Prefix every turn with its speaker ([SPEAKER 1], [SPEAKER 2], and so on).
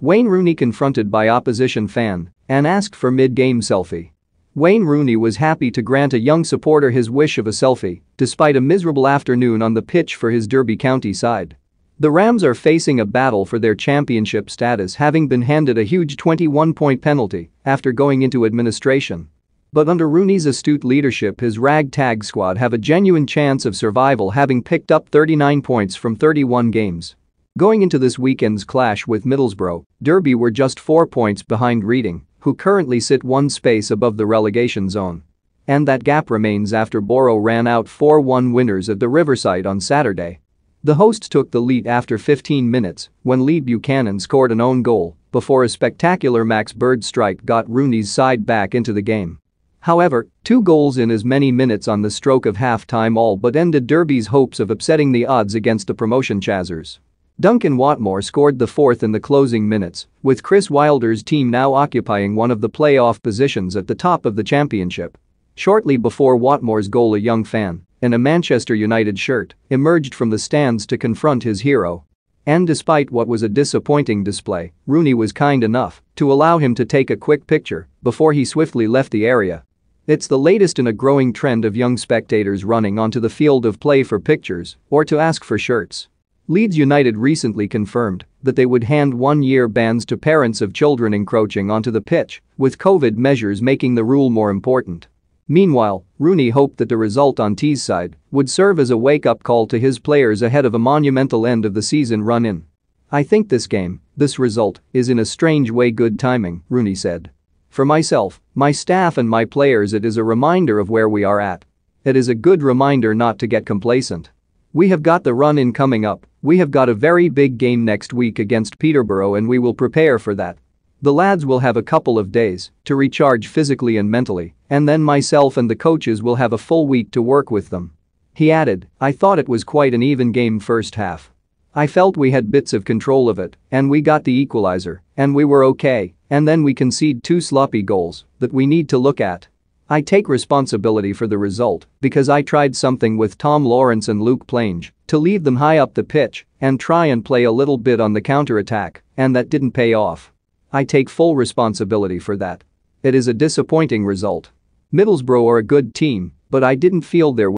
[SPEAKER 1] Wayne Rooney confronted by opposition fan and asked for mid-game selfie. Wayne Rooney was happy to grant a young supporter his wish of a selfie, despite a miserable afternoon on the pitch for his Derby County side. The Rams are facing a battle for their championship status having been handed a huge 21-point penalty after going into administration. But under Rooney's astute leadership his ragtag squad have a genuine chance of survival having picked up 39 points from 31 games. Going into this weekend's clash with Middlesbrough, Derby were just four points behind Reading, who currently sit one space above the relegation zone. And that gap remains after Borough ran out 4-1 winners at the Riverside on Saturday. The hosts took the lead after 15 minutes when Lee Buchanan scored an own goal before a spectacular Max Bird strike got Rooney's side back into the game. However, two goals in as many minutes on the stroke of half-time all but ended Derby's hopes of upsetting the odds against the promotion chasers. Duncan Watmore scored the fourth in the closing minutes, with Chris Wilder's team now occupying one of the playoff positions at the top of the championship. Shortly before Watmore's goal a young fan, in a Manchester United shirt, emerged from the stands to confront his hero. And despite what was a disappointing display, Rooney was kind enough to allow him to take a quick picture before he swiftly left the area. It's the latest in a growing trend of young spectators running onto the field of play for pictures or to ask for shirts. Leeds United recently confirmed that they would hand one-year bans to parents of children encroaching onto the pitch, with COVID measures making the rule more important. Meanwhile, Rooney hoped that the result on T's side would serve as a wake-up call to his players ahead of a monumental end-of-the-season run-in. I think this game, this result, is in a strange way good timing, Rooney said. For myself, my staff and my players it is a reminder of where we are at. It is a good reminder not to get complacent. We have got the run-in coming up we have got a very big game next week against Peterborough and we will prepare for that. The lads will have a couple of days to recharge physically and mentally, and then myself and the coaches will have a full week to work with them. He added, I thought it was quite an even game first half. I felt we had bits of control of it, and we got the equalizer, and we were okay, and then we concede two sloppy goals that we need to look at. I take responsibility for the result because I tried something with Tom Lawrence and Luke Plange to lead them high up the pitch and try and play a little bit on the counter attack, and that didn't pay off. I take full responsibility for that. It is a disappointing result. Middlesbrough are a good team, but I didn't feel there